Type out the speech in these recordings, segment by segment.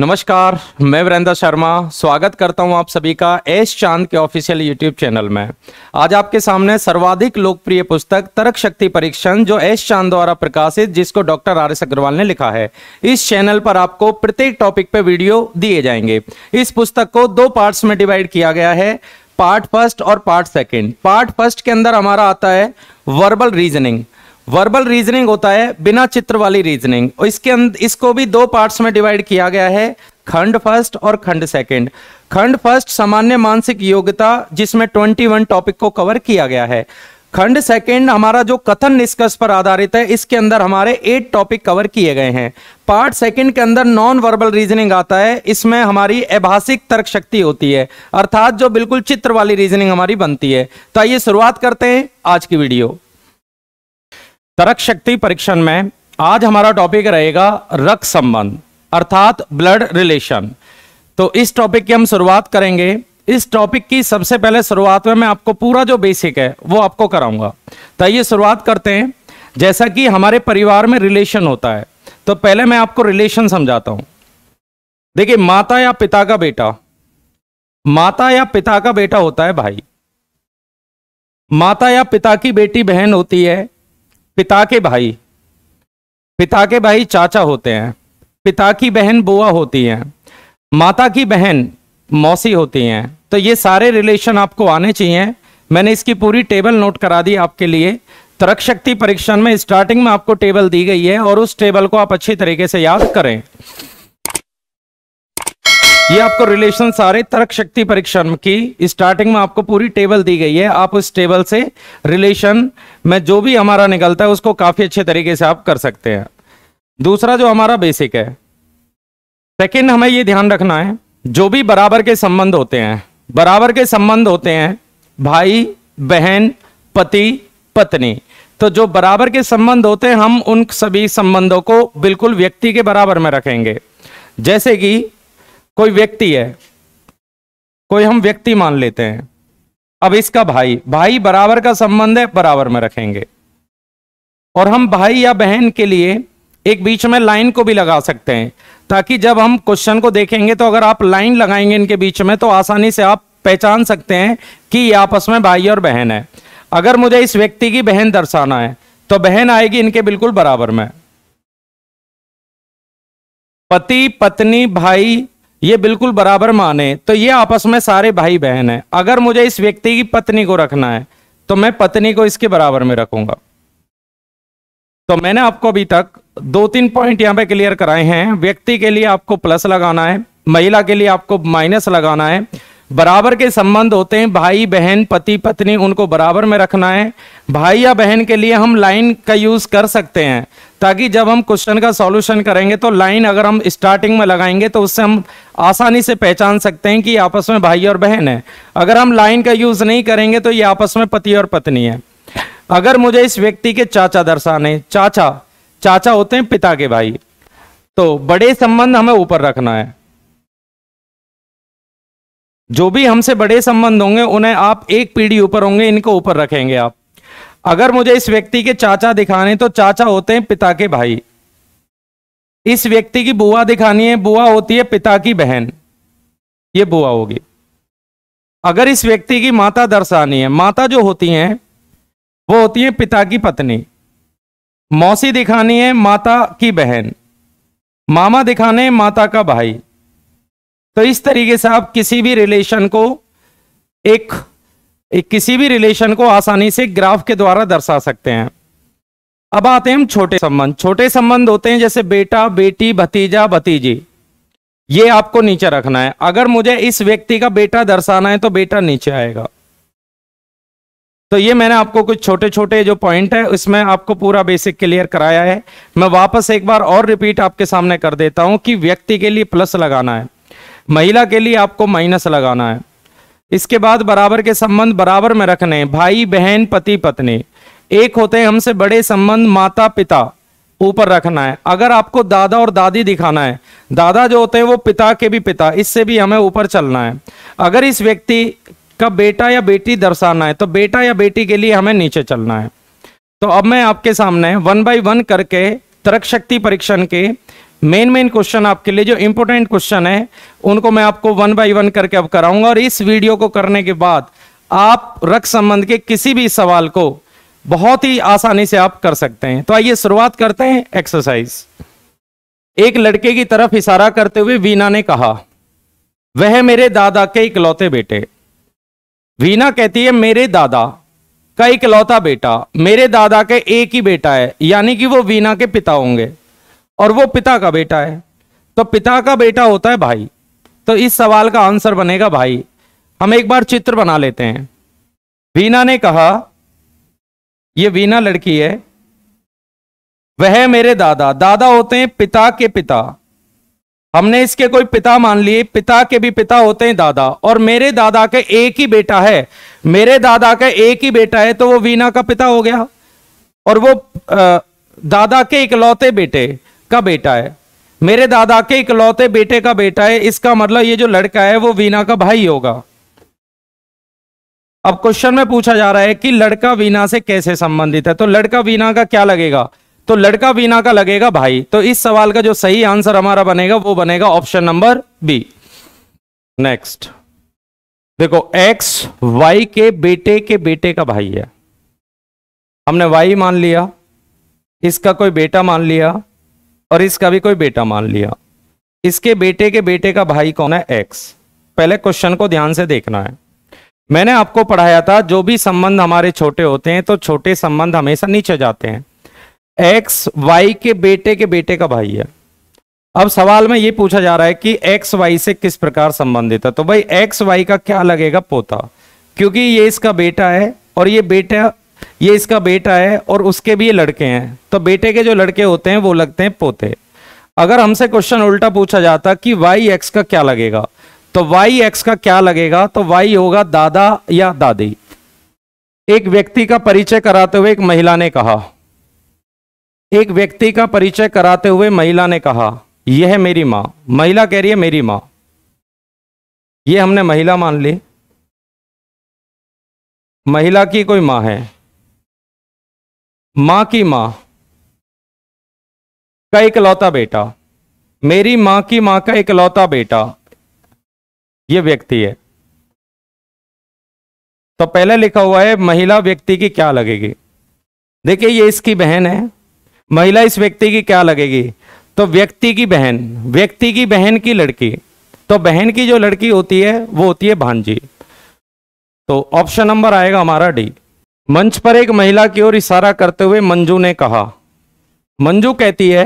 नमस्कार मैं वरेंद्र शर्मा स्वागत करता हूं आप सभी का एस चांद के ऑफिशियल यूट्यूब चैनल में आज आपके सामने सर्वाधिक लोकप्रिय पुस्तक तर्क शक्ति परीक्षण जो एस चांद द्वारा प्रकाशित जिसको डॉक्टर आर एस अग्रवाल ने लिखा है इस चैनल पर आपको प्रत्येक टॉपिक पे वीडियो दिए जाएंगे इस पुस्तक को दो पार्ट्स में डिवाइड किया गया है पार्ट फर्स्ट और पार्ट सेकेंड पार्ट फर्स्ट के अंदर हमारा आता है वर्बल रीजनिंग वर्बल रीजनिंग होता है बिना चित्र वाली रीजनिंग इसके इसको भी दो पार्ट्स में डिवाइड किया गया है खंड फर्स्ट और खंड सेकंड खंड फर्स्ट सामान्य मानसिक योग्यता जिसमें 21 टॉपिक को कवर किया गया है खंड सेकंड हमारा जो कथन निष्कर्ष पर आधारित है इसके अंदर हमारे एट टॉपिक कवर किए गए हैं पार्ट सेकंड के अंदर नॉन वर्बल रीजनिंग आता है इसमें हमारी एभाषिक तर्क शक्ति होती है अर्थात जो बिल्कुल चित्र वाली रीजनिंग हमारी बनती है तो आइए शुरुआत करते हैं आज की वीडियो तरक शक्ति परीक्षण में आज हमारा टॉपिक रहेगा रक्त संबंध अर्थात ब्लड रिलेशन तो इस टॉपिक की हम शुरुआत करेंगे इस टॉपिक की सबसे पहले शुरुआत में मैं आपको पूरा जो बेसिक है वो आपको कराऊंगा तो ये शुरुआत करते हैं जैसा कि हमारे परिवार में रिलेशन होता है तो पहले मैं आपको रिलेशन समझाता हूं देखिए माता या पिता का बेटा माता या पिता का बेटा होता है भाई माता या पिता की बेटी बहन होती है पिता के भाई पिता के भाई चाचा होते हैं पिता की बहन बुआ होती हैं माता की बहन मौसी होती हैं तो ये सारे रिलेशन आपको आने चाहिए मैंने इसकी पूरी टेबल नोट करा दी आपके लिए तरक शक्ति परीक्षण में स्टार्टिंग में आपको टेबल दी गई है और उस टेबल को आप अच्छी तरीके से याद करें ये आपको रिलेशन सारे तर्क शक्ति परीक्षण की स्टार्टिंग में आपको पूरी टेबल दी गई है आप उस टेबल से रिलेशन में जो भी हमारा निकलता है उसको काफी अच्छे तरीके से आप कर सकते हैं दूसरा जो हमारा बेसिक है सेकेंड हमें ये ध्यान रखना है जो भी बराबर के संबंध होते हैं बराबर के संबंध होते हैं भाई बहन पति पत्नी तो जो बराबर के संबंध होते हैं हम उन सभी संबंधों को बिल्कुल व्यक्ति के बराबर में रखेंगे जैसे कि कोई व्यक्ति है कोई हम व्यक्ति मान लेते हैं अब इसका भाई भाई बराबर का संबंध है बराबर में रखेंगे और हम भाई या बहन के लिए एक बीच में लाइन को भी लगा सकते हैं ताकि जब हम क्वेश्चन को देखेंगे तो अगर आप लाइन लगाएंगे इनके बीच में तो आसानी से आप पहचान सकते हैं कि ये आपस में भाई और बहन है अगर मुझे इस व्यक्ति की बहन दर्शाना है तो बहन आएगी इनके बिल्कुल बराबर में पति पत्नी भाई ये बिल्कुल बराबर माने तो ये आपस में सारे भाई बहन हैं अगर मुझे इस व्यक्ति की पत्नी को रखना है तो मैं पत्नी को इसके बराबर में रखूंगा तो मैंने आपको अभी तक दो तीन पॉइंट यहां पे क्लियर कराए हैं व्यक्ति के लिए आपको प्लस लगाना है महिला के लिए आपको माइनस लगाना है बराबर के संबंध होते हैं भाई बहन पति पत्नी उनको बराबर में रखना है भाई या बहन के लिए हम लाइन का यूज कर सकते हैं ताकि जब हम क्वेश्चन का सॉल्यूशन करेंगे तो लाइन अगर हम स्टार्टिंग में लगाएंगे तो उससे हम आसानी से पहचान सकते हैं कि आपस में भाई और बहन है अगर हम लाइन का यूज़ नहीं करेंगे तो ये आपस में पति और पत्नी है अगर मुझे इस व्यक्ति के चाचा दर्शाने चाचा चाचा होते हैं पिता के भाई तो बड़े संबंध हमें ऊपर रखना है जो भी हमसे बड़े संबंध होंगे उन्हें आप एक पीढ़ी ऊपर होंगे इनको ऊपर रखेंगे आप अगर मुझे इस व्यक्ति के चाचा दिखाने तो चाचा होते हैं पिता के भाई इस व्यक्ति की बुआ दिखानी है बुआ होती है पिता की बहन ये बुआ होगी अगर इस व्यक्ति की माता दर्शानी है माता जो होती हैं वो होती है पिता की पत्नी मौसी दिखानी है माता की बहन मामा दिखाने है माता का भाई तो इस तरीके से आप किसी भी रिलेशन को एक एक किसी भी रिलेशन को आसानी से ग्राफ के द्वारा दर्शा सकते हैं अब आते हैं हम छोटे संबंध छोटे संबंध होते हैं जैसे बेटा बेटी भतीजा भतीजी ये आपको नीचे रखना है अगर मुझे इस व्यक्ति का बेटा दर्शाना है तो बेटा नीचे आएगा तो ये मैंने आपको कुछ छोटे छोटे जो पॉइंट है उसमें आपको पूरा बेसिक क्लियर कराया है मैं वापस एक बार और रिपीट आपके सामने कर देता हूं कि व्यक्ति के लिए प्लस लगाना है महिला के लिए आपको माइनस लगाना है इसके बाद बराबर के संबंध बराबर में रखने भाई बहन पति पत्नी एक होते हैं हमसे बड़े संबंध माता पिता ऊपर रखना है अगर आपको दादा और दादी दिखाना है दादा जो होते हैं वो पिता के भी पिता इससे भी हमें ऊपर चलना है अगर इस व्यक्ति का बेटा या बेटी दर्शाना है तो बेटा या बेटी के लिए हमें नीचे चलना है तो अब मैं आपके सामने वन बाई वन करके तर्क शक्ति परीक्षण के मेन मेन क्वेश्चन आपके लिए जो इंपॉर्टेंट क्वेश्चन है उनको मैं आपको वन बाय वन करके अब कराऊंगा और इस वीडियो को करने के बाद आप रक्त संबंध के किसी भी सवाल को बहुत ही आसानी से आप कर सकते हैं तो आइए शुरुआत करते हैं एक्सरसाइज एक लड़के की तरफ इशारा करते हुए वीना ने कहा वह मेरे दादा के इकलौते बेटे वीना कहती है मेरे दादा का इकलौता बेटा मेरे दादा के एक ही बेटा है यानी कि वो वीना के पिता होंगे और वो पिता का बेटा है तो पिता का बेटा होता है भाई तो इस सवाल का आंसर बनेगा भाई हम एक बार चित्र बना लेते हैं वीना ने कहा ये वीना लड़की है वह मेरे दादा दादा होते हैं पिता के पिता हमने इसके कोई पिता मान लिए पिता के भी पिता होते हैं दादा और मेरे दादा के एक ही बेटा है मेरे दादा का एक ही बेटा है तो वो वीना का पिता हो गया और वो दादा के इकलौते बेटे का बेटा है मेरे दादा के इकलौते बेटे का बेटा है इसका मतलब ये जो लड़का है वो वीना का भाई होगा अब क्वेश्चन में पूछा जा रहा है कि लड़का वीना से कैसे संबंधित है तो लड़का वीना का क्या लगेगा तो लड़का वीना का लगेगा भाई तो इस सवाल का जो सही आंसर हमारा बनेगा वो बनेगा ऑप्शन नंबर बी नेक्स्ट देखो एक्स वाई के बेटे के बेटे का भाई है हमने वाई मान लिया इसका कोई बेटा मान लिया और इसका भी कोई बेटा मान लिया इसके बेटे के बेटे का भाई कौन है एक्स पहले क्वेश्चन को ध्यान से देखना है मैंने आपको पढ़ाया था जो भी संबंध हमारे छोटे होते हैं तो छोटे संबंध हमेशा नीचे जाते हैं एक्स वाई के बेटे के बेटे का भाई है अब सवाल में यह पूछा जा रहा है कि एक्स वाई से किस प्रकार संबंधित है तो भाई एक्स वाई का क्या लगेगा पोता क्योंकि ये इसका बेटा है और ये बेटा ये इसका बेटा है और उसके भी ये लड़के हैं तो बेटे के जो लड़के होते हैं वो लगते हैं पोते अगर हमसे क्वेश्चन उल्टा पूछा जाता कि वाई एक्स का क्या लगेगा तो वाई एक्स का क्या लगेगा तो वाई होगा दादा या दादी एक व्यक्ति का परिचय कराते हुए एक महिला ने कहा एक व्यक्ति का परिचय कराते हुए महिला ने कहा यह है मेरी मां महिला कह रही है मेरी मां यह हमने महिला मान ली महिला की कोई मां है मां की मां का इकलौता बेटा मेरी मां की मां का इकलौता बेटा ये व्यक्ति है तो पहले लिखा हुआ है महिला व्यक्ति की क्या लगेगी देखिए ये इसकी बहन है महिला इस व्यक्ति की क्या लगेगी तो व्यक्ति की बहन व्यक्ति की बहन की लड़की तो बहन की जो लड़की होती है वो होती है भांजी तो ऑप्शन नंबर आएगा हमारा डी मंच पर एक महिला की ओर इशारा करते हुए मंजू ने कहा मंजू कहती है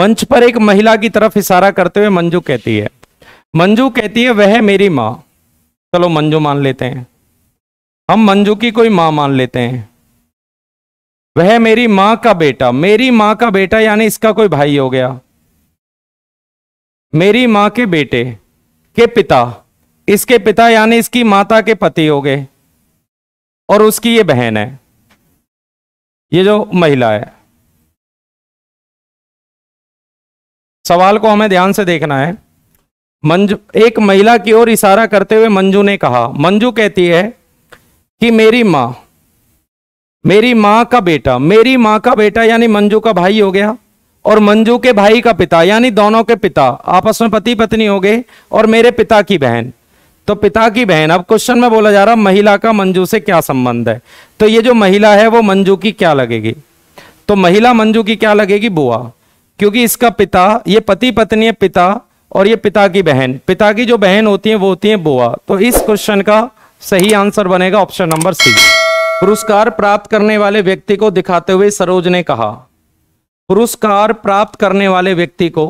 मंच पर एक महिला की तरफ इशारा करते हुए मंजू कहती है मंजू कहती है वह मेरी माँ चलो मंजू मान लेते हैं हम मंजू की कोई माँ मान लेते हैं वह मेरी माँ का बेटा मेरी माँ का बेटा यानी इसका कोई भाई हो गया मेरी माँ के बेटे के पिता इसके पिता यानी इसकी माता के पति हो गए और उसकी ये बहन है ये जो महिला है सवाल को हमें ध्यान से देखना है मंजू एक महिला की ओर इशारा करते हुए मंजू ने कहा मंजू कहती है कि मेरी मां मेरी मां का बेटा मेरी मां का बेटा यानी मंजू का भाई हो गया और मंजू के भाई का पिता यानी दोनों के पिता आपस में पति पत्नी हो गए और मेरे पिता की बहन तो पिता की बहन अब क्वेश्चन में बोला जा रहा महिला का मंजू से क्या संबंध है तो ये जो महिला है वो मंजू की क्या लगेगी तो महिला मंजू की क्या लगेगी बुआ क्योंकि इसका पिता ये पति पत्नी है पिता और ये पिता की बहन पिता की जो बहन होती है वो होती है बुआ तो इस क्वेश्चन का सही आंसर बनेगा ऑप्शन नंबर सी पुरस्कार प्राप्त करने वाले व्यक्ति को दिखाते हुए सरोज ने कहा पुरस्कार प्राप्त करने वाले व्यक्ति को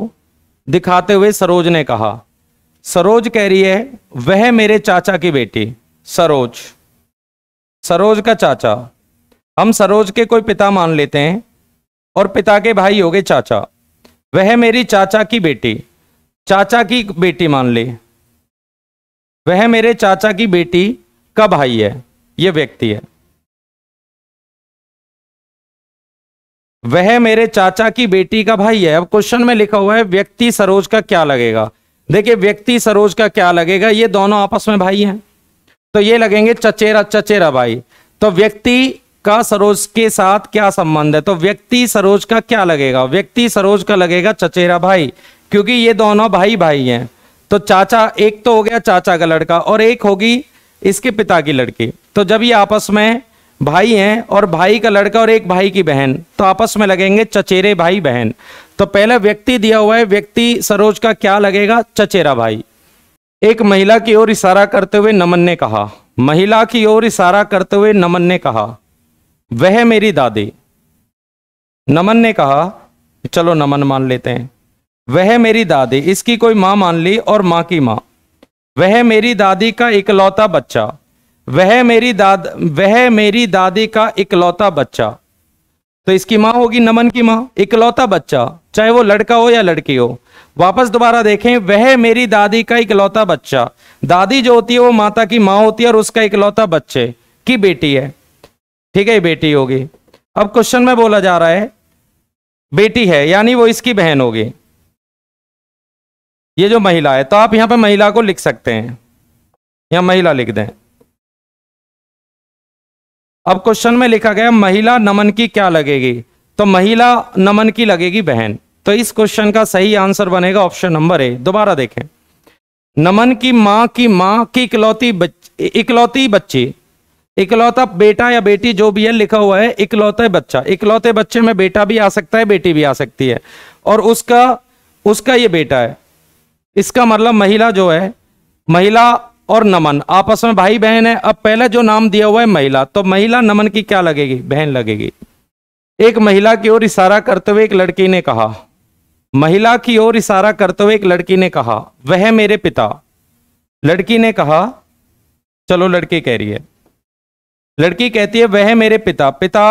दिखाते हुए सरोज ने कहा सरोज कह रही है वह मेरे चाचा की बेटी सरोज सरोज का चाचा हम सरोज के कोई पिता मान लेते हैं और पिता के भाई हो गए चाचा वह मेरी चाचा की बेटी चाचा की बेटी मान ली वह मेरे चाचा की बेटी का भाई है यह व्यक्ति है वह मेरे चाचा की बेटी का भाई है अब क्वेश्चन में लिखा हुआ है व्यक्ति सरोज का क्या लगेगा देखिए व्यक्ति सरोज का क्या लगेगा ये दोनों आपस में भाई हैं तो ये लगेंगे चचेरा चचेरा भाई तो व्यक्ति का सरोज के साथ क्या संबंध है तो व्यक्ति सरोज का क्या लगेगा व्यक्ति सरोज का लगेगा चचेरा भाई क्योंकि ये दोनों भाई भाई हैं तो चाचा एक तो हो गया चाचा का लड़का और एक होगी इसके पिता की लड़की तो जब ये आपस में भाई हैं और भाई का लड़का और एक भाई की बहन तो आपस में लगेंगे चचेरे भाई बहन तो पहला व्यक्ति दिया हुआ है व्यक्ति सरोज का क्या लगेगा चचेरा भाई एक महिला की ओर इशारा करते हुए नमन ने कहा महिला की ओर इशारा करते हुए नमन ने कहा वह मेरी दादी नमन ने कहा चलो नमन मान लेते हैं वह मेरी दादी इसकी कोई मां मान ली और मां की मां वह मेरी दादी का इकलौता बच्चा वह मेरी दाद वह मेरी दादी का इकलौता बच्चा तो इसकी माँ होगी नमन की मां इकलौता बच्चा चाहे वो लड़का हो या लड़की हो वापस दोबारा देखें वह मेरी दादी का इकलौता बच्चा दादी जो होती है वो माता की माँ होती है और उसका इकलौता बच्चे की बेटी है ठीक है बेटी होगी अब क्वेश्चन में बोला जा रहा है बेटी है यानी वो इसकी बहन होगी ये जो महिला है तो आप यहां पर महिला को लिख सकते हैं यहां महिला लिख दें अब क्वेश्चन में लिखा गया महिला नमन की क्या लगेगी तो महिला नमन की लगेगी बहन तो इस क्वेश्चन का सही आंसर बनेगा ऑप्शन नंबर ए दोबारा देखें नमन की माँ की माँ की इकलौती बच्ची इकलौती बच्ची इकलौता बेटा या बेटी जो भी है लिखा हुआ है इकलौते बच्चा इकलौते बच्चे में बेटा भी आ सकता है बेटी भी आ सकती है और उसका उसका ये बेटा है इसका मतलब महिला जो है महिला और नमन आपस में भाई बहन है अब पहला जो नाम दिया हुआ है महिला तो महिला नमन की क्या लगेगी बहन लगेगी एक महिला की ओर इशारा करते हुए एक लड़की ने कहा महिला की ओर इशारा करते हुए एक लड़की ने कहा वह मेरे पिता लड़की ने कहा चलो लड़की कह रही है लड़की कहती है वह मेरे पिता पिता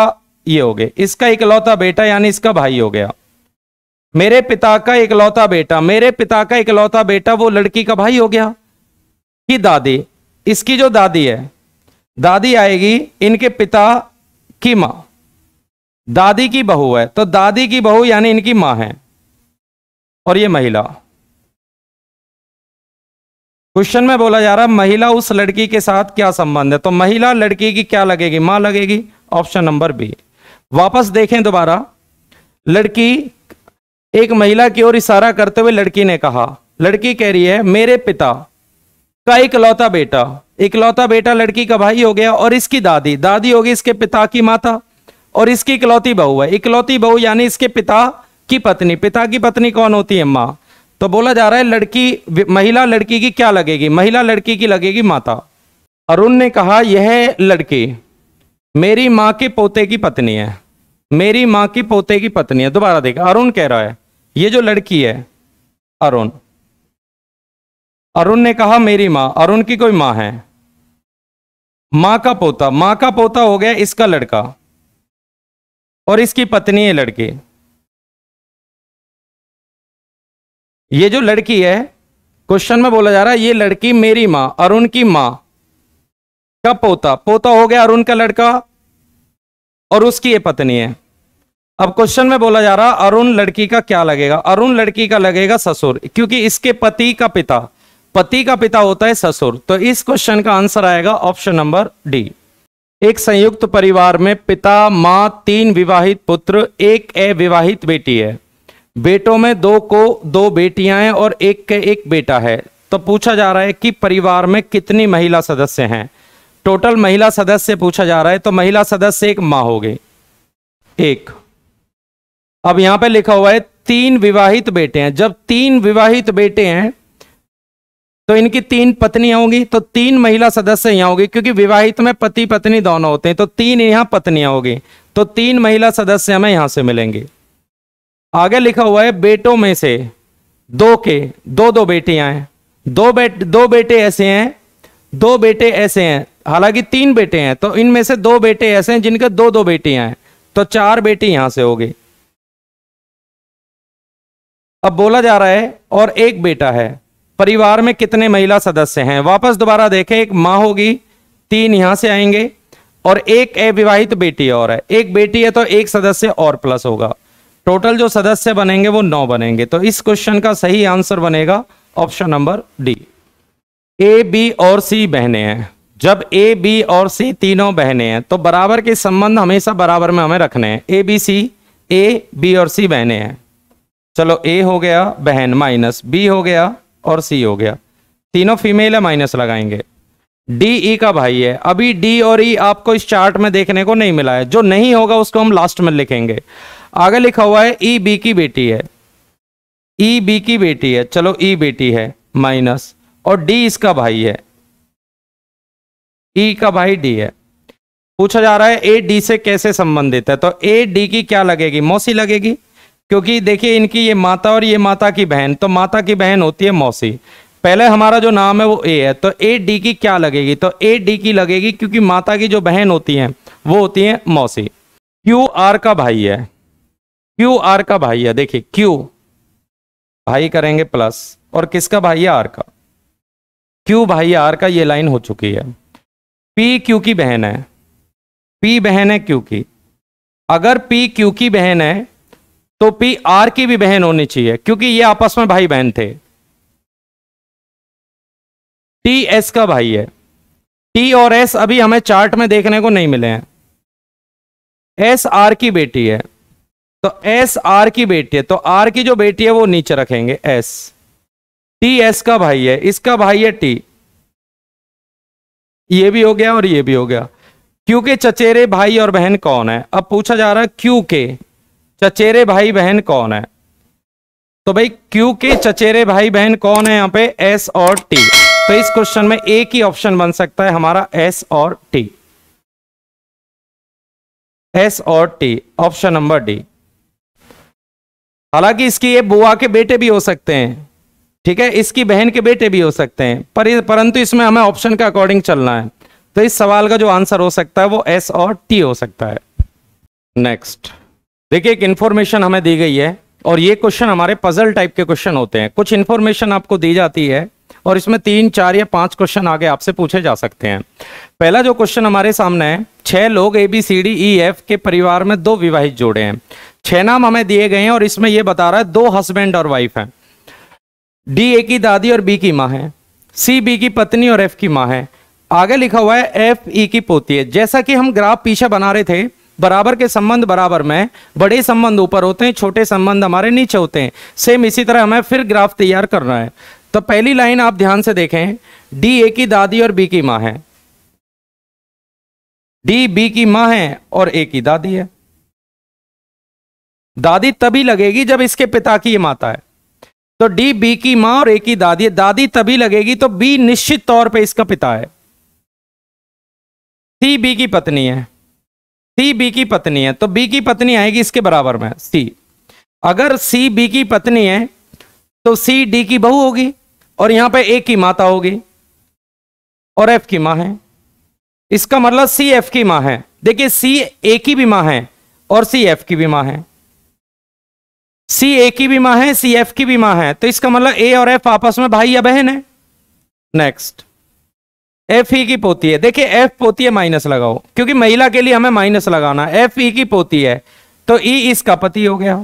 ये हो गए इसका इकलौता बेटा यानी इसका भाई हो गया मेरे पिता का इकलौता बेटा मेरे पिता का इकलौता बेटा वो लड़की का भाई हो गया की दादी इसकी जो दादी है दादी आएगी इनके पिता की मां दादी की बहू है तो दादी की बहू यानी इनकी मां है और ये महिला क्वेश्चन में बोला जा रहा है महिला उस लड़की के साथ क्या संबंध है तो महिला लड़की की क्या लगेगी मां लगेगी ऑप्शन नंबर बी वापस देखें दोबारा लड़की एक महिला की ओर इशारा करते हुए लड़की ने कहा लड़की कह रही है मेरे पिता का इकलौता बेटा इकलौता बेटा लड़की का भाई हो गया और इसकी दादी दादी होगी इसके पिता की माता और इसकी इकलौती बहू है इकलौती बहू यानी इसके पिता की पत्नी पिता की पत्नी कौन होती है माँ तो बोला जा रहा है लड़की महिला लड़की की क्या लगेगी महिला लड़की की लगेगी माता अरुण ने कहा यह लड़की मेरी माँ के पोते की पत्नी है मेरी माँ की पोते की पत्नी है दोबारा देखा अरुण कह रहा है ये जो लड़की है अरुण अरुण ने कहा मेरी मां अरुण की कोई मां है मां का पोता मां का पोता हो गया इसका लड़का और इसकी पत्नी है लड़की ये जो लड़की है क्वेश्चन में बोला जा रहा है ये लड़की मेरी मां अरुण की मां का पोता पोता हो गया अरुण का लड़का और उसकी ये पत्नी है अब क्वेश्चन में बोला जा रहा अरुण लड़की का क्या लगेगा अरुण लड़की का लगेगा ससुर क्योंकि इसके पति का पिता पति का पिता होता है ससुर तो इस क्वेश्चन का आंसर आएगा ऑप्शन नंबर डी एक संयुक्त परिवार में पिता माँ तीन विवाहित पुत्र एक अविवाहित बेटी है बेटों में दो को दो बेटियां हैं और एक के एक बेटा है तो पूछा जा रहा है कि परिवार में कितनी महिला सदस्य हैं टोटल महिला सदस्य पूछा जा रहा है तो महिला सदस्य एक माँ हो गई एक अब यहां पर लिखा हुआ है तीन विवाहित बेटे हैं जब तीन विवाहित बेटे हैं तो इनकी तीन पत्नी होंगी तो तीन महिला सदस्य यहां होगी क्योंकि विवाहित में पति पत्नी दोनों होते हैं तो तीन यहां पत्नियां होगी तो तीन महिला सदस्य हमें यहां से मिलेंगे आगे लिखा हुआ है बेटों में से दो के दो दो बेटियां हैं दो बेट दो बेटे ऐसे हैं दो बेटे ऐसे हैं हालांकि तीन बेटे हैं तो इनमें से दो बेटे ऐसे हैं जिनके दो दो बेटियां हैं तो चार बेटी यहां से होगी अब बोला जा रहा है और एक बेटा है परिवार में कितने महिला सदस्य हैं वापस दोबारा देखें एक माँ होगी तीन यहां से आएंगे और एक अविवाहित बेटी और है एक बेटी है तो एक सदस्य और प्लस होगा टोटल जो सदस्य बनेंगे वो नौ बनेंगे तो इस क्वेश्चन का सही आंसर बनेगा option number D A B और सी बहने हैं जब ए बी और सी तीनों बहने हैं तो बराबर के संबंध हमेशा बराबर में हमें रखने हैं ए बी सी ए बी और सी बहने हैं चलो ए हो गया बहन माइनस बी हो गया और सी हो गया तीनों फीमेल है माइनस लगाएंगे डी ई e का भाई है अभी डी और ई e आपको इस चार्ट में देखने को नहीं मिला है जो नहीं होगा उसको हम लास्ट में लिखेंगे आगे लिखा हुआ है ई e, बी की बेटी है ई e, बी की बेटी है चलो ई e बेटी है माइनस और डी इसका भाई है ई का भाई डी है पूछा जा रहा है ए डी से कैसे संबंधित है तो ए डी की क्या लगेगी मौसी लगेगी क्योंकि देखिए इनकी ये माता और ये माता की बहन तो माता की बहन होती है मौसी पहले हमारा जो नाम है वो ए है तो ए डी की क्या लगेगी तो ए डी की लगेगी क्योंकि माता की जो बहन होती है वो होती है मौसी क्यू आर का भाई है क्यू आर का भाई है देखिए क्यू भाई करेंगे प्लस और किसका भाई है आर का क्यू भाई आर का ये लाइन हो चुकी है पी क्यू की बहन है पी बहन है क्यू की अगर पी क्यू की बहन है तो पी आर की भी बहन होनी चाहिए क्योंकि ये आपस में भाई बहन थे टी एस का भाई है टी और एस अभी हमें चार्ट में देखने को नहीं मिले हैं एस आर की बेटी है तो एस आर की बेटी है तो आर की जो बेटी है वो नीचे रखेंगे एस टी एस का भाई है इसका भाई है टी ये भी हो गया और ये भी हो गया क्योंकि चचेरे भाई और बहन कौन है अब पूछा जा रहा है क्यू के चचेरे भाई बहन कौन है तो भाई क्यू के चचेरे भाई बहन कौन है यहां पे एस और टी तो इस क्वेश्चन में एक ही ऑप्शन बन सकता है हमारा एस और टी एस और टी ऑप्शन नंबर डी हालांकि इसकी ये बुआ के बेटे भी हो सकते हैं ठीक है इसकी बहन के बेटे भी हो सकते हैं पर परंतु इसमें हमें ऑप्शन के अकॉर्डिंग चलना है तो इस सवाल का जो आंसर हो सकता है वो एस और टी हो सकता है नेक्स्ट देखिए एक इन्फॉर्मेशन हमें दी गई है और ये क्वेश्चन हमारे पजल टाइप के क्वेश्चन होते हैं कुछ इन्फॉर्मेशन आपको दी जाती है और इसमें तीन चार या पांच क्वेश्चन आगे आपसे पूछे जा सकते हैं पहला जो क्वेश्चन हमारे सामने है छह लोग A B C D E F के परिवार में दो विवाहित जोड़े हैं छह नाम हमें दिए गए हैं और इसमें यह बता रहा है दो हस्बैंड और वाइफ हैं डी ए की दादी और बी की माँ है सी बी की पत्नी और एफ की माँ है आगे लिखा हुआ है एफ ई e की पोती है जैसा कि हम ग्राफ पीछे बना रहे थे बराबर के संबंध बराबर में बड़े संबंध ऊपर होते हैं छोटे संबंध हमारे नीचे होते हैं सेम इसी तरह हमें फिर ग्राफ तैयार करना है तो पहली लाइन आप ध्यान से देखें डी ए की दादी और बी की माँ है डी बी की माँ है और ए की दादी है दादी तभी लगेगी जब इसके पिता की माता है तो डी बी की माँ और ए की दादी है दादी तभी लगेगी तो बी निश्चित तौर पे इसका पिता है सी बी की पत्नी है सी बी की पत्नी है तो बी की पत्नी आएगी इसके बराबर में सी अगर सी बी की पत्नी है तो सी डी की बहू होगी और यहां पे ए की माता होगी और एफ की मां है इसका मतलब सी एफ की मां है देखिए सी ए की भी मां है और सी एफ की भी मां है सी ए की भी मां है सी एफ की भी मां है तो इसका मतलब ए और एफ आपस में भाई या बहन है नेक्स्ट एफ ई e की पोती है देखिए एफ पोती है माइनस लगाओ क्योंकि महिला के लिए हमें माइनस लगाना एफ ई e की पोती है तो ई e इसका पति हो गया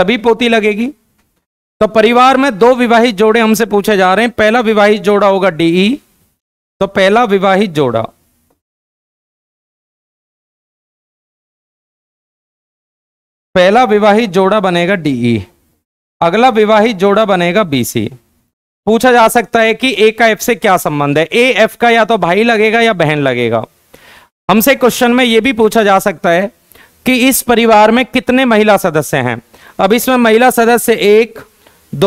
तभी पोती लगेगी तो परिवार में दो विवाहित जोड़े हमसे पूछे जा रहे हैं पहला विवाहित जोड़ा होगा डीई तो पहला विवाहित जोड़ा पहला विवाहित जोड़ा बनेगा डीई अगला विवाहित जोड़ा बनेगा बीसी पूछा जा सकता है कि ए का एफ से क्या संबंध है ए एफ का या तो भाई लगेगा या बहन लगेगा हमसे क्वेश्चन में यह भी पूछा जा सकता है कि इस परिवार में कितने महिला सदस्य हैं अब इसमें महिला सदस्य एक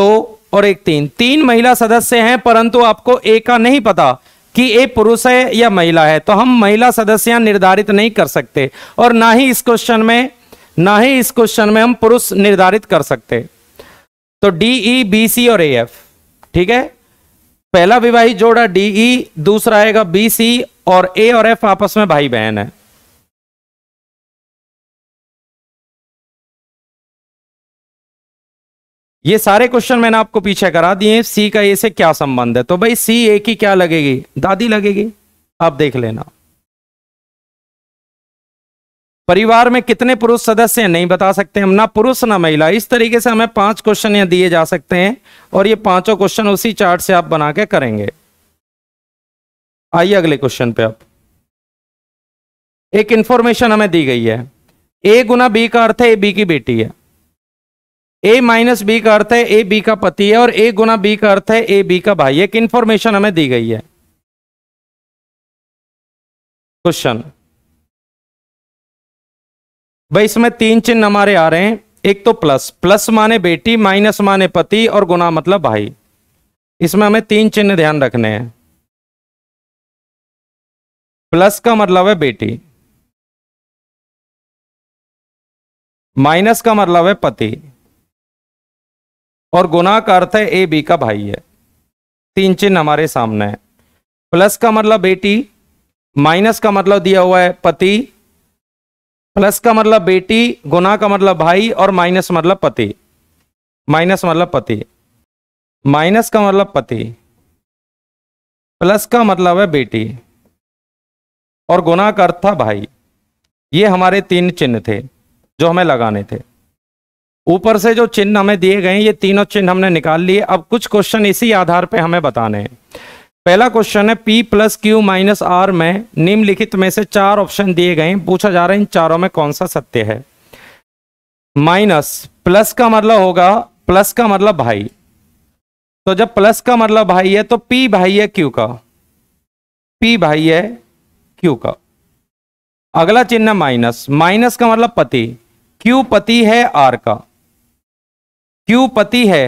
दो और एक तीन तीन महिला सदस्य हैं परंतु आपको ए का नहीं पता कि ए पुरुष है या महिला है तो हम महिला सदस्य निर्धारित नहीं कर सकते और ना ही इस क्वेश्चन में ना ही इस क्वेश्चन में हम पुरुष निर्धारित कर सकते तो डी ई बी सी और ए एफ ठीक है पहला विवाहित जोड़ा डीई e, दूसरा आएगा बी सी और ए और एफ आपस में भाई बहन है ये सारे क्वेश्चन मैंने आपको पीछे करा दिए सी का ए से क्या संबंध है तो भाई सी ए की क्या लगेगी दादी लगेगी आप देख लेना परिवार में कितने पुरुष सदस्य हैं नहीं बता सकते हम ना पुरुष ना महिला इस तरीके से हमें पांच क्वेश्चन यहां दिए जा सकते हैं और ये पांचों क्वेश्चन उसी चार्ट से आप बना के करेंगे आइए अगले क्वेश्चन पे आप एक इंफॉर्मेशन हमें दी गई है ए गुना बी का अर्थ है ए बी की बेटी है ए माइनस बी का अर्थ है ए बी का पति है और ए गुना बी का अर्थ है ए बी का भाई एक इंफॉर्मेशन हमें दी गई है क्वेश्चन भाई इसमें तीन चिन्ह हमारे आ रहे हैं एक तो प्लस प्लस माने बेटी माइनस माने पति और गुना मतलब भाई इसमें हमें तीन चिन्ह ध्यान रखने हैं प्लस का मतलब है बेटी माइनस का मतलब है पति और गुना का अर्थ है ए बी का भाई है तीन चिन्ह हमारे सामने है प्लस का मतलब बेटी माइनस का मतलब दिया हुआ है पति प्लस का मतलब बेटी गुना का मतलब भाई और माइनस मतलब पति माइनस मतलब पति माइनस का मतलब पति प्लस का मतलब है बेटी और गुना का अर्थ था भाई ये हमारे तीन चिन्ह थे जो हमें लगाने थे ऊपर से जो चिन्ह हमें दिए गए ये तीनों चिन्ह हमने निकाल लिए अब कुछ क्वेश्चन इसी आधार पे हमें बताने हैं पहला क्वेश्चन है P plus Q minus R में निम्नलिखित में से चार ऑप्शन दिए गए पूछा जा रहा है इन चारों में कौन सा सत्य है माइनस प्लस का मतलब होगा प्लस का मतलब भाई तो जब प्लस का मतलब भाई है तो पी भाई है क्यू का पी भाई है क्यू का अगला चिन्ह माइनस माइनस का मतलब पति क्यू पति है आर का क्यू पति है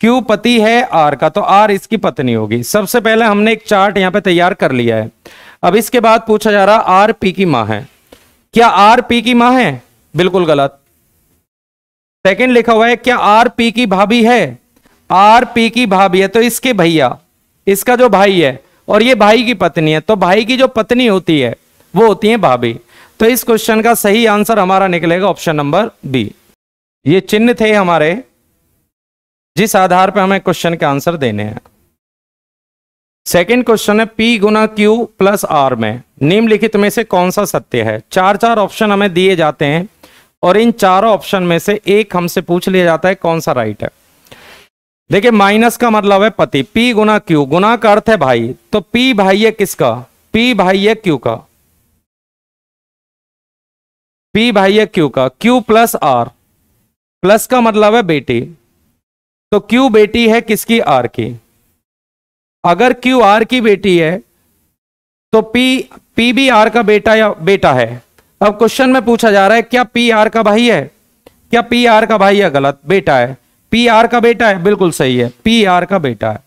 क्यू पति है आर का तो आर इसकी पत्नी होगी सबसे पहले हमने एक चार्ट यहां पे तैयार कर लिया है अब इसके बाद पूछा जा रहा आर पी की माँ है क्या आर पी की माँ है बिल्कुल गलत सेकंड लिखा हुआ है क्या आर पी की भाभी है आर पी की भाभी है तो इसके भैया इसका जो भाई है और ये भाई की पत्नी है तो भाई की जो पत्नी होती है वो होती है भाभी तो इस क्वेश्चन का सही आंसर हमारा निकलेगा ऑप्शन नंबर बी ये चिन्ह थे हमारे जिस आधार पर हमें क्वेश्चन के आंसर देने हैं सेकेंड क्वेश्चन है पी गुना क्यू प्लस आर में निम्नलिखित में से कौन सा सत्य है चार चार ऑप्शन हमें दिए जाते हैं और इन चारों ऑप्शन में से एक हमसे पूछ लिया जाता है कौन सा राइट है देखिए माइनस का मतलब है पति पी गुना क्यू गुना का अर्थ है भाई तो पी भाई है किसका पी भाई है क्यू का पी भाई है क्यू का क्यू प्लस आर प्लस का मतलब है बेटी तो Q बेटी है किसकी आर की अगर क्यू आर की बेटी है तो पी पी भी आर का बेटा या बेटा है अब क्वेश्चन में पूछा जा रहा है क्या पी आर का भाई है क्या पी आर का भाई है गलत बेटा है पी आर का बेटा है बिल्कुल सही है पी आर का बेटा है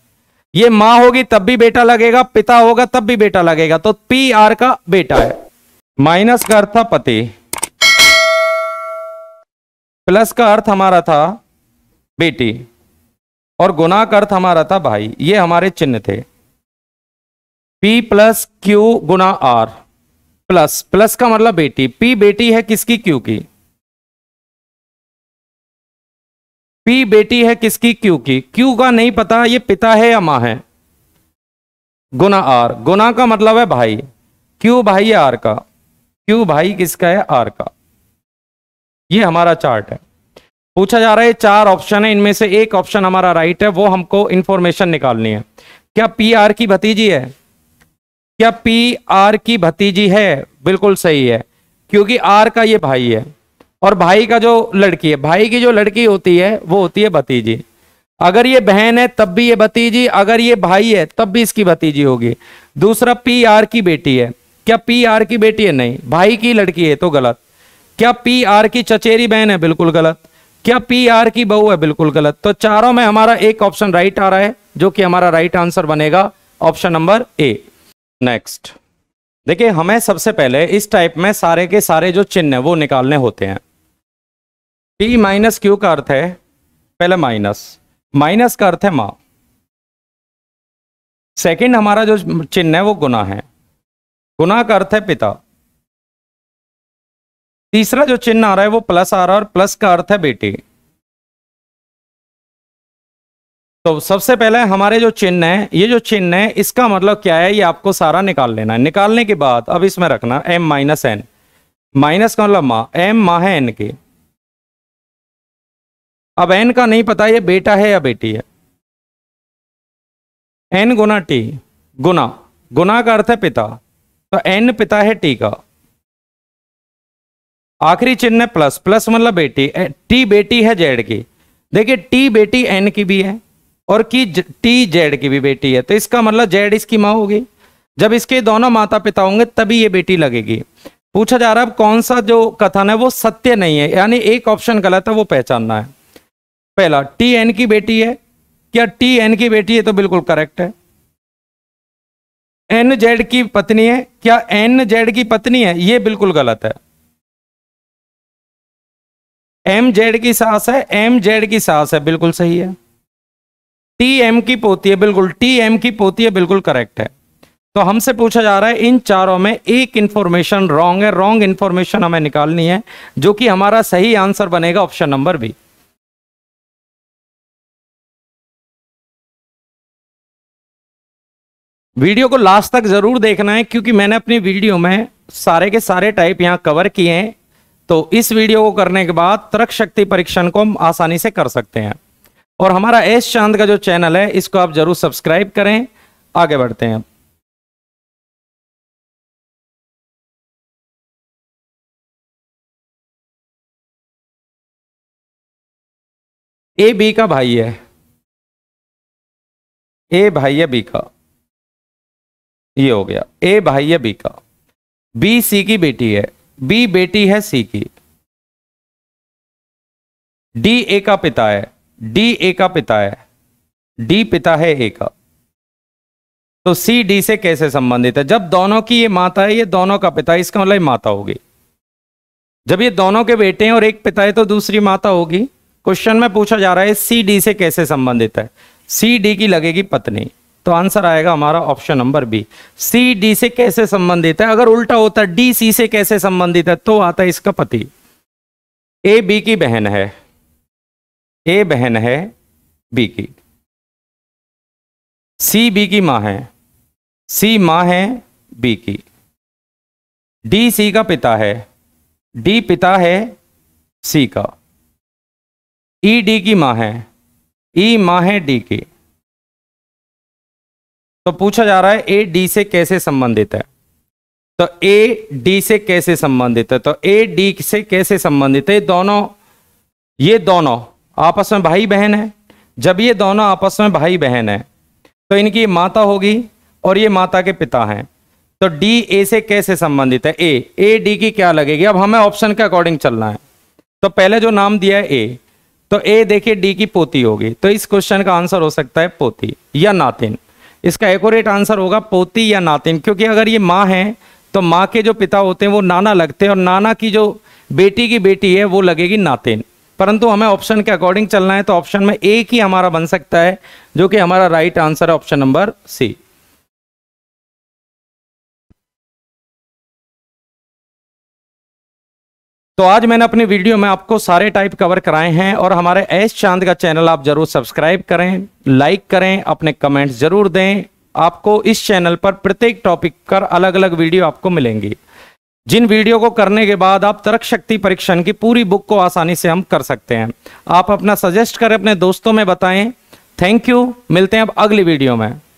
ये माँ होगी तब भी बेटा लगेगा पिता होगा तब भी बेटा लगेगा तो पी आर का बेटा है माइनस का अर्थ था पति प्लस का अर्थ हमारा था बेटी और गुना का अर्थ हमारा था भाई ये हमारे चिन्ह थे पी प्लस क्यू गुना आर प्लस प्लस का मतलब बेटी पी बेटी है किसकी क्यू की पी बेटी है किसकी क्यू की क्यू का नहीं पता ये पिता है या मां है गुना आर गुना का मतलब है भाई क्यू भाई है आर का क्यू भाई किसका है आर का ये हमारा चार्ट है पूछा जा रहा है चार ऑप्शन है इनमें से एक ऑप्शन हमारा राइट है वो हमको इंफॉर्मेशन निकालनी है क्या पी आर की भतीजी है क्या पी आर की भतीजी है बिल्कुल सही है क्योंकि आर का ये भाई है और भाई का जो लड़की है भाई की जो लड़की होती है वो होती है भतीजी अगर ये बहन है तब भी ये भतीजी अगर ये भाई है तब भी इसकी भतीजी होगी दूसरा पी आर की बेटी है क्या पी आर की बेटी है नहीं भाई की लड़की है तो गलत क्या पी आर की चचेरी बहन है बिल्कुल गलत क्या पी आर की बहू है बिल्कुल गलत तो चारों में हमारा एक ऑप्शन राइट आ रहा है जो कि हमारा राइट आंसर बनेगा ऑप्शन नंबर ए नेक्स्ट देखिए हमें सबसे पहले इस टाइप में सारे के सारे जो चिन्ह है वो निकालने होते हैं पी माइनस क्यू का अर्थ है पहले माइनस माइनस का अर्थ है माँ सेकंड हमारा जो चिन्ह है वो गुना है गुना का अर्थ है पिता तीसरा जो चिन्ह आ रहा है वो प्लस आ रहा है और प्लस का अर्थ है बेटी तो सबसे पहले हमारे जो चिन्ह है ये जो चिन्ह है इसका मतलब क्या है ये आपको सारा निकाल लेना है निकालने के बाद अब इसमें रखना एम माइनस एन माइनस का मतलब मा एम माँ है एन के अब एन का नहीं पता ये बेटा है या बेटी है एन गुना टी गुना गुना का अर्थ है पिता तो एन पिता है टी का आखिरी चिन्ह प्लस प्लस मतलब बेटी टी बेटी है जेड की देखिए टी बेटी एन की भी है और की ज, टी जेड की भी बेटी है तो इसका मतलब जेड इसकी माँ होगी जब इसके दोनों माता पिता होंगे तभी ये बेटी लगेगी पूछा जा रहा है कौन सा जो कथन है वो सत्य नहीं है यानी एक ऑप्शन गलत है वो पहचानना है पहला टी एन की बेटी है क्या टी एन की बेटी है तो बिल्कुल करेक्ट है एन जेड की पत्नी है क्या एन जेड की पत्नी है ये बिल्कुल गलत है एम जेड की सास है एम जेड की सास है बिल्कुल सही है टी एम की पोती है बिल्कुल टी एम की पोती है बिल्कुल करेक्ट है तो हमसे पूछा जा रहा है इन चारों में एक इंफॉर्मेशन रॉन्ग है रॉन्ग इंफॉर्मेशन हमें निकालनी है जो कि हमारा सही आंसर बनेगा ऑप्शन नंबर बी वीडियो को लास्ट तक जरूर देखना है क्योंकि मैंने अपनी वीडियो में सारे के सारे टाइप यहां कवर किए हैं तो इस वीडियो को करने के बाद तर्क शक्ति परीक्षण को हम आसानी से कर सकते हैं और हमारा एस चांद का जो चैनल है इसको आप जरूर सब्सक्राइब करें आगे बढ़ते हैं ए बी का भाई है ए भाई है बी का ये हो गया ए भाई है बी का बी सी की बेटी है बी बेटी है सी की डी ए का पिता है डी ए का पिता है डी पिता है ए का तो सी डी से कैसे संबंधित है जब दोनों की ये माता है ये दोनों का पिता है इसका मतलब माता होगी जब ये दोनों के बेटे हैं और एक पिता है तो दूसरी माता होगी क्वेश्चन में पूछा जा रहा है सी डी से कैसे संबंधित है सी डी की लगेगी पत्नी तो आंसर आएगा हमारा option number B C D से कैसे संबंधित है अगर उल्टा होता डी सी से कैसे संबंधित है तो आता है इसका पति ए बी की बहन है ए बहन है बी की सी बी की मां है सी मां है बी की डी सी का पिता है डी पिता है सी का ई डी की मां है ई मां है डी की तो पूछा जा रहा है ए डी से कैसे संबंधित है तो ए डी से कैसे संबंधित है तो ए डी से कैसे संबंधित है दोनों ये दोनों आपस में भाई बहन है जब ये दोनों आपस में भाई बहन है तो इनकी माता होगी और ये माता के पिता हैं तो डी ए से कैसे संबंधित है ए ए डी की क्या लगेगी अब हमें ऑप्शन के अकॉर्डिंग चलना है तो पहले जो नाम दिया है ए तो ए देखिए डी की पोती होगी तो इस क्वेश्चन का आंसर हो सकता है पोती या नातिन इसका एकोरेट आंसर होगा पोती या नातिन क्योंकि अगर ये माँ है तो माँ के जो पिता होते हैं वो नाना लगते हैं और नाना की जो बेटी की बेटी है वो लगेगी नातिन परंतु हमें ऑप्शन के अकॉर्डिंग चलना है तो ऑप्शन में एक ही हमारा बन सकता है जो कि हमारा राइट आंसर है ऑप्शन नंबर सी तो आज मैंने अपनी वीडियो में आपको सारे टाइप कवर कराए हैं और हमारे ऐश चांद का चैनल आप जरूर सब्सक्राइब करें लाइक करें अपने कमेंट्स जरूर दें आपको इस चैनल पर प्रत्येक टॉपिक पर अलग अलग वीडियो आपको मिलेंगी जिन वीडियो को करने के बाद आप तर्क शक्ति परीक्षण की पूरी बुक को आसानी से हम कर सकते हैं आप अपना सजेस्ट करें अपने दोस्तों में बताएं थैंक यू मिलते हैं अब अगली वीडियो में